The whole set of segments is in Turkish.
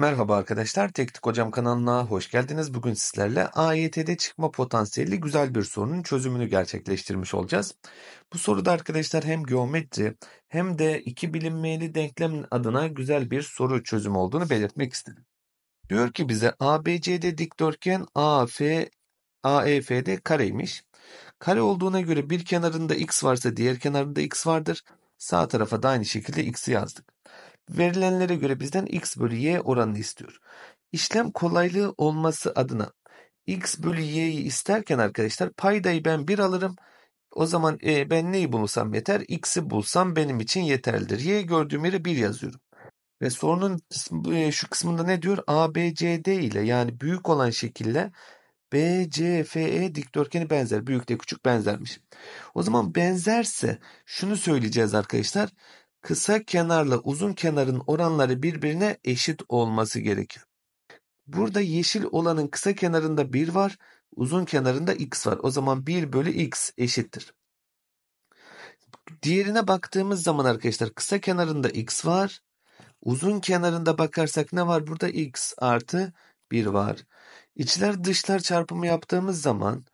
Merhaba arkadaşlar, Teknik Hocam kanalına hoş geldiniz. Bugün sizlerle AYT'de çıkma potansiyeli güzel bir sorunun çözümünü gerçekleştirmiş olacağız. Bu soruda arkadaşlar hem geometri hem de iki bilinmeyeli denklem adına güzel bir soru çözümü olduğunu belirtmek istedim. Diyor ki bize ABCD dikdörtgen AF AEF'de kareymiş. Kare olduğuna göre bir kenarında x varsa diğer kenarında x vardır. Sağ tarafa da aynı şekilde x'i yazdık. Verilenlere göre bizden x bölü y oranını istiyor. İşlem kolaylığı olması adına x bölü y'yi isterken arkadaşlar paydayı ben 1 alırım. O zaman e, ben neyi bulursam yeter? X'i bulsam benim için yeterlidir. Y gördüğüm yere 1 yazıyorum. Ve sorunun e, şu kısmında ne diyor? A B C D ile yani büyük olan şekilde B C F E dikdörtgeni benzer. Büyükle küçük benzermiş. O zaman benzerse şunu söyleyeceğiz arkadaşlar. Kısa kenarla uzun kenarın oranları birbirine eşit olması gerekir. Burada yeşil olanın kısa kenarında 1 var, uzun kenarında x var. O zaman 1 bölü x eşittir. Diğerine baktığımız zaman arkadaşlar kısa kenarında x var. Uzun kenarında bakarsak ne var? Burada x artı 1 var. İçler dışlar çarpımı yaptığımız zaman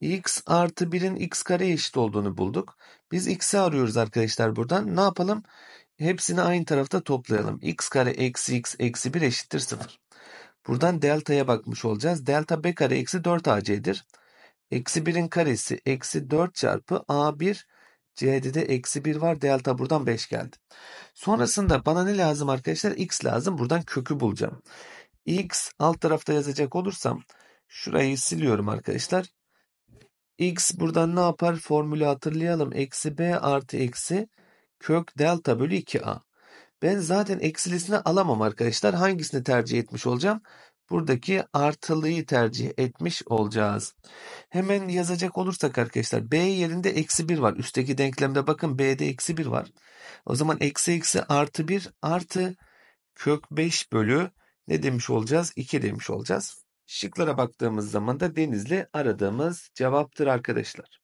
x artı 1'in x kareye eşit olduğunu bulduk. Biz x'i arıyoruz arkadaşlar buradan. Ne yapalım? Hepsini aynı tarafta toplayalım. x kare eksi x eksi 1 eşittir 0. Buradan delta'ya bakmış olacağız. Delta b kare eksi 4 ac'dir. Eksi 1'in karesi eksi 4 çarpı a1 c'de de eksi 1 var. Delta buradan 5 geldi. Sonrasında bana ne lazım arkadaşlar? x lazım. Buradan kökü bulacağım. x alt tarafta yazacak olursam şurayı siliyorum arkadaşlar x buradan ne yapar? Formülü hatırlayalım. Eksi b artı eksi kök delta bölü 2a. Ben zaten eksilisini alamam arkadaşlar. Hangisini tercih etmiş olacağım? Buradaki artılıyı tercih etmiş olacağız. Hemen yazacak olursak arkadaşlar b yerinde eksi 1 var. Üstteki denklemde bakın b'de eksi 1 var. O zaman eksi eksi artı 1 artı kök 5 bölü ne demiş olacağız? 2 demiş olacağız. Şıklara baktığımız zaman da Denizli aradığımız cevaptır arkadaşlar.